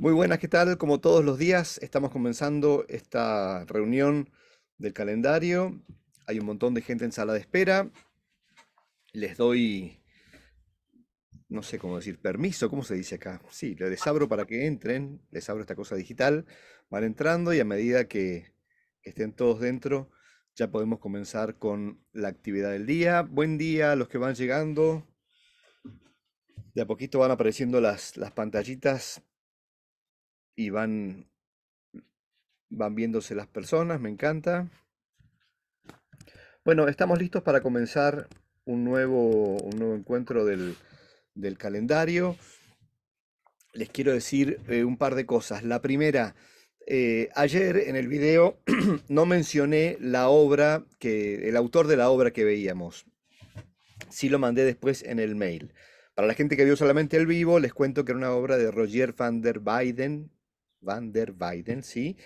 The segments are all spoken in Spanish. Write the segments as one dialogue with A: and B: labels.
A: Muy buenas, ¿qué tal? Como todos los días, estamos comenzando esta reunión del calendario. Hay un montón de gente en sala de espera. Les doy, no sé cómo decir, permiso, ¿cómo se dice acá? Sí, les abro para que entren, les abro esta cosa digital, van entrando y a medida que estén todos dentro, ya podemos comenzar con la actividad del día. Buen día a los que van llegando. De a poquito van apareciendo las, las pantallitas y van, van viéndose las personas, me encanta. Bueno, estamos listos para comenzar un nuevo, un nuevo encuentro del, calendario. Les quiero decir eh, un par de cosas. La primera, eh, ayer en el video no mencioné la obra que, el autor de la obra que veíamos. Sí lo mandé después en el mail. Para la gente que vio solamente el vivo, les cuento que era una obra de Roger van der Weyden, Van der Weyden, ¿sí?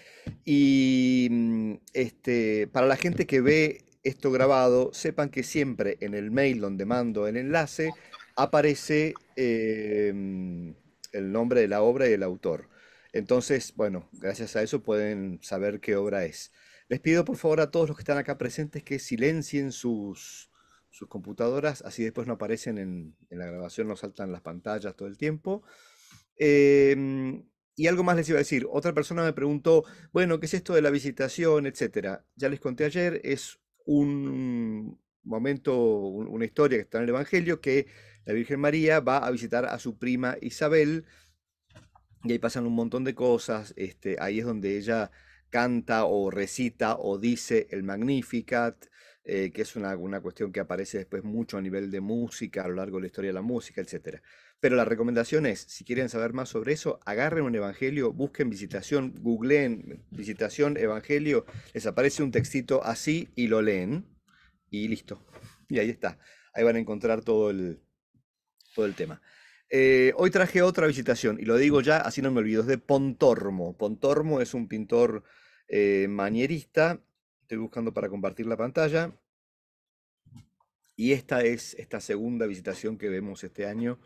A: Y mm, este, para la gente que ve esto grabado, sepan que siempre en el mail donde mando el enlace aparece eh, mm, el nombre de la obra y el autor. Entonces, bueno, gracias a eso pueden saber qué obra es. Les pido por favor a todos los que están acá presentes que silencien sus, computadoras, así después no aparecen en, la grabación, no saltan las pantallas todo el tiempo. Em, y algo más les iba a decir. Otra persona me preguntó, bueno, ¿qué es esto de la visitación, etcétera? Ya les conté ayer, es un momento, una historia que está en el Evangelio, que la Virgen María va a visitar a su prima Isabel, y ahí pasan un montón de cosas. Este, ahí es donde ella canta o recita o dice el Magnificat, eh, que es una, cuestión que aparece después mucho a nivel de música, a lo largo de la historia de la música, etc. Pero la recomendación es, si quieren saber más sobre eso, agarren un evangelio, busquen visitación, googleen visitación, evangelio, les aparece un textito así y lo leen y listo. Y ahí está. Ahí van a encontrar todo el, todo el tema. Eh, hoy traje otra visitación, y lo digo ya, así no me olvido, es de Pontormo. Pontormo es un pintor eh, manierista. Estoy buscando para compartir la pantalla. Y esta es esta segunda visitación que vemos este año.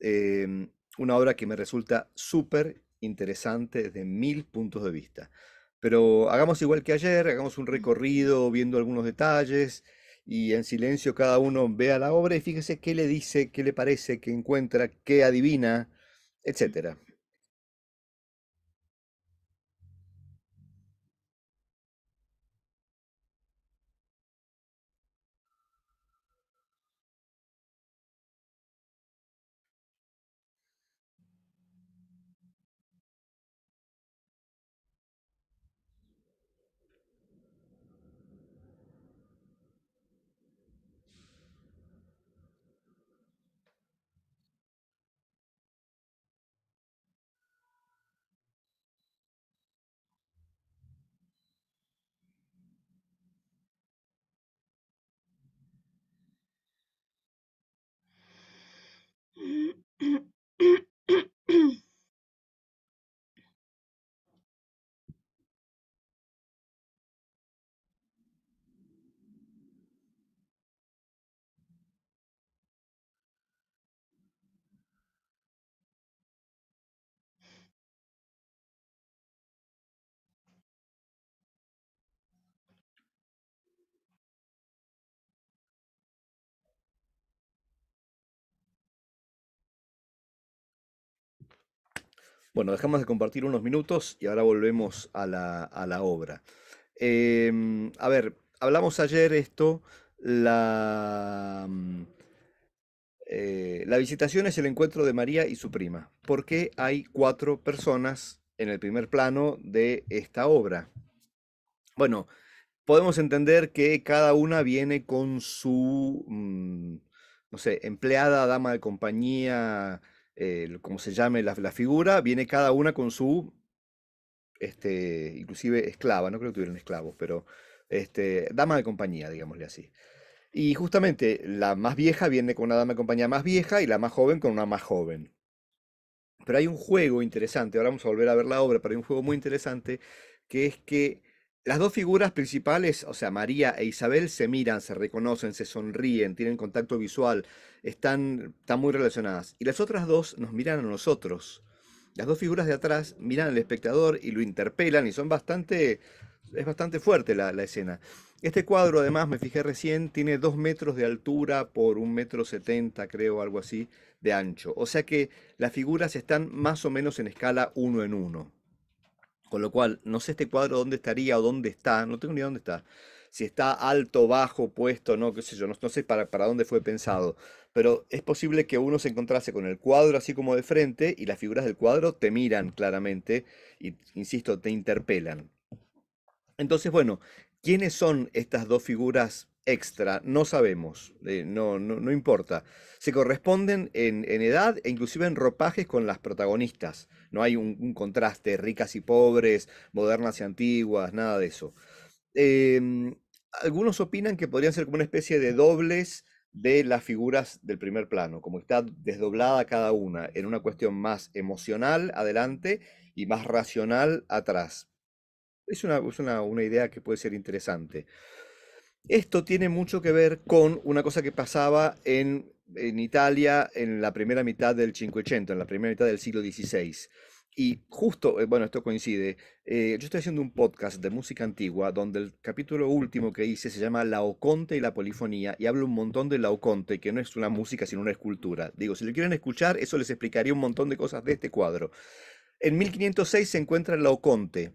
A: Em, una obra que me resulta súper interesante desde mil puntos de vista. Pero hagamos igual que ayer, hagamos un recorrido viendo algunos detalles y en silencio cada uno vea la obra y fíjese qué le dice, qué le parece, qué encuentra, qué adivina, etcétera. Bueno, dejamos de compartir unos minutos y ahora volvemos a la, obra. Em, a ver, hablamos ayer esto, la, eh, la visitación es el encuentro de María y su prima. ¿Por qué hay cuatro personas en el primer plano de esta obra? Bueno, podemos entender que cada una viene con su, mm, no sé, empleada, dama de compañía, como se llame la, figura, viene cada una con su, este, inclusive esclava, no creo que tuvieran esclavos, pero este, dama de compañía, digámosle así. Y justamente la más vieja viene con una dama de compañía más vieja y la más joven con una más joven. Pero hay un juego interesante, ahora vamos a volver a ver la obra, pero hay un juego muy interesante que es que las dos figuras principales, o sea, María e Isabel, se miran, se reconocen, se sonríen, tienen contacto visual, están, muy relacionadas. Y las otras dos nos miran a nosotros. Las dos figuras de atrás miran al espectador y lo interpelan y son bastante... Es bastante fuerte la, la escena. Este cuadro, además, me fijé recién, tiene dos metros de altura por un metro setenta, creo, algo así, de ancho. O sea que las figuras están más o menos en escala uno en uno. Con lo cual, no sé este cuadro dónde estaría o dónde está, no tengo ni idea dónde está. Si está alto, bajo, puesto, no, qué sé yo, no, no sé para, para dónde fue pensado. Pero es posible que uno se encontrase con el cuadro así como de frente y las figuras del cuadro te miran claramente y, insisto, te interpelan. Entonces, bueno, ¿quiénes son estas dos figuras extra, no sabemos, eh, no, no, no, importa. Se corresponden en, en, edad e inclusive en ropajes con las protagonistas. No hay un, contraste, ricas y pobres, modernas y antiguas, nada de eso. Em, algunos opinan que podrían ser como una especie de dobles de las figuras del primer plano, como está desdoblada cada una en una cuestión más emocional adelante y más racional atrás. Es una, una idea que puede ser interesante. Esto tiene mucho que ver con una cosa que pasaba en, Italia en la primera mitad del Cinquecento, en la primera mitad del siglo XVI. Y justo, eh, bueno, esto coincide, eh, yo estoy haciendo un podcast de música antigua donde el capítulo último que hice se llama La Oconte y la Polifonía y hablo un montón de La Oconte, que no es una música sino una escultura. Digo, si lo quieren escuchar, eso les explicaría un montón de cosas de este cuadro. En 1506 se encuentra La Oconte,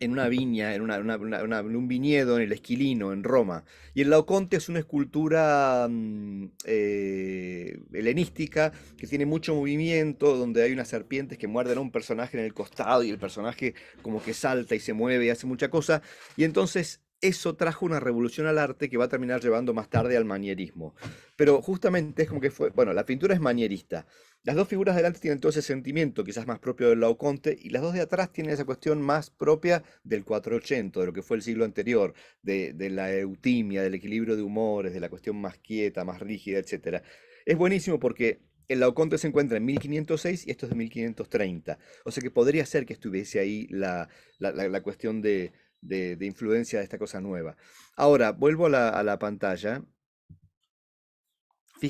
A: en una viña, en un viñedo, en el Esquilino, en Roma. Y el Laoconte es una escultura mm, eh, helenística que tiene mucho movimiento, donde hay unas serpientes que muerden a un personaje en el costado y el personaje como que salta y se mueve y hace mucha cosa. Y entonces eso trajo una revolución al arte que va a terminar llevando más tarde al manierismo. Pero justamente es como que fue, bueno, la pintura es manierista. Las dos figuras delante tienen todo ese sentimiento quizás más propio del Laoconte, y las dos de atrás tienen esa cuestión más propia del 480, de lo que fue el siglo anterior, de, la eutimia, del equilibrio de humores, de la cuestión más quieta, más rígida, etc. Es buenísimo porque el Laoconte se encuentra en 1506 y esto es de 1530, o sea que podría ser que estuviese ahí la, cuestión de, influencia de esta cosa nueva. Ahora, vuelvo a la pantalla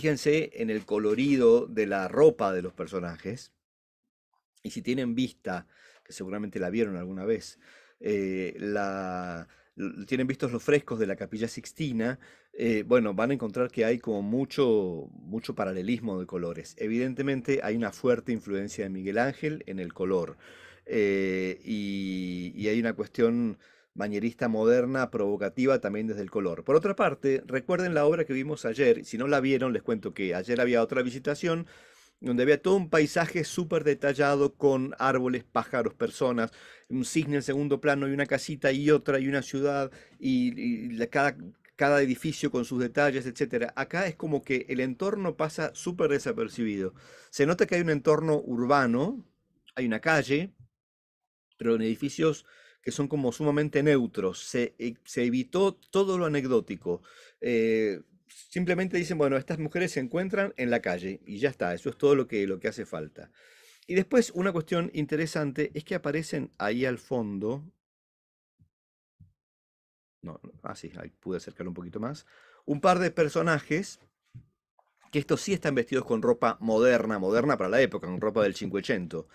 A: Fíjense en el colorido de la ropa de los personajes. Y si tienen vista, que seguramente la vieron alguna vez, eh, la, tienen vistos los frescos de la Capilla Sixtina, eh, bueno, van a encontrar que hay como mucho, mucho paralelismo de colores. Evidentemente hay una fuerte influencia de Miguel Ángel en el color. Eh, y, y, hay una cuestión manierista moderna, provocativa también desde el color. Por otra parte, recuerden la obra que vimos ayer, si no la vieron les cuento que ayer había otra visitación donde había todo un paisaje súper detallado con árboles, pájaros, personas, un cisne en segundo plano y una casita y otra y una ciudad y, cada, cada edificio con sus detalles, etc. Acá es como que el entorno pasa súper desapercibido. Se nota que hay un entorno urbano, hay una calle, pero en edificios que son como sumamente neutros. Se, eh, evitó todo lo anecdótico. Eh, simplemente dicen, bueno, estas mujeres se encuentran en la calle y ya está, eso es todo lo que, lo que hace falta. Y después una cuestión interesante es que aparecen ahí al fondo, no, así ah, ahí pude acercarlo un poquito más, un par de personajes que estos sí están vestidos con ropa moderna, moderna para la época, con ropa del 580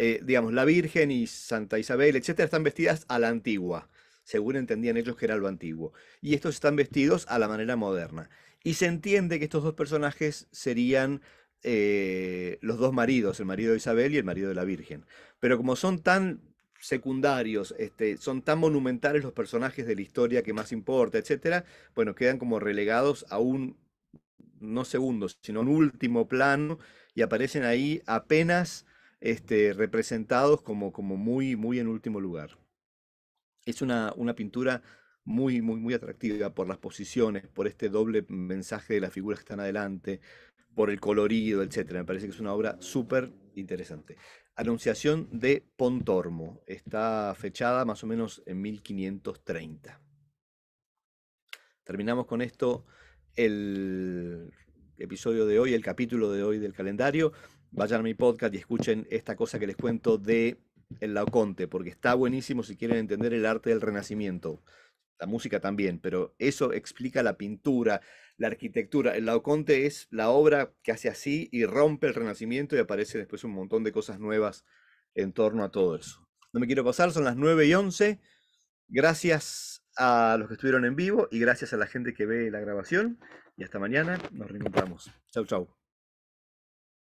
A: eh, digamos, la Virgen y Santa Isabel, etcétera, están vestidas a la antigua, según entendían ellos que era lo antiguo. Y estos están vestidos a la manera moderna. Y se entiende que estos dos personajes serían eh, los dos maridos, el marido de Isabel y el marido de la Virgen. Pero como son tan secundarios, este, son tan monumentales los personajes de la historia que más importa, etcétera, bueno, quedan como relegados a un, no segundo, sino un último plano y aparecen ahí apenas este, representados como, muy, muy en último lugar. Es una, pintura muy, muy, muy atractiva por las posiciones, por este doble mensaje de las figuras que están adelante, por el colorido, etc. Me parece que es una obra súper interesante. Anunciación de Pontormo. Está fechada más o menos en 1530. Terminamos con esto el episodio de hoy, el capítulo de hoy del calendario vayan a mi podcast y escuchen esta cosa que les cuento de El Laoconte, porque está buenísimo si quieren entender el arte del Renacimiento. La música también, pero eso explica la pintura, la arquitectura. El Laoconte es la obra que hace así y rompe el Renacimiento y aparece después un montón de cosas nuevas en torno a todo eso. No me quiero pasar, son las 9 y 11. Gracias a los que estuvieron en vivo y gracias a la gente que ve la grabación. Y hasta mañana, nos reencontramos. Chau, chau.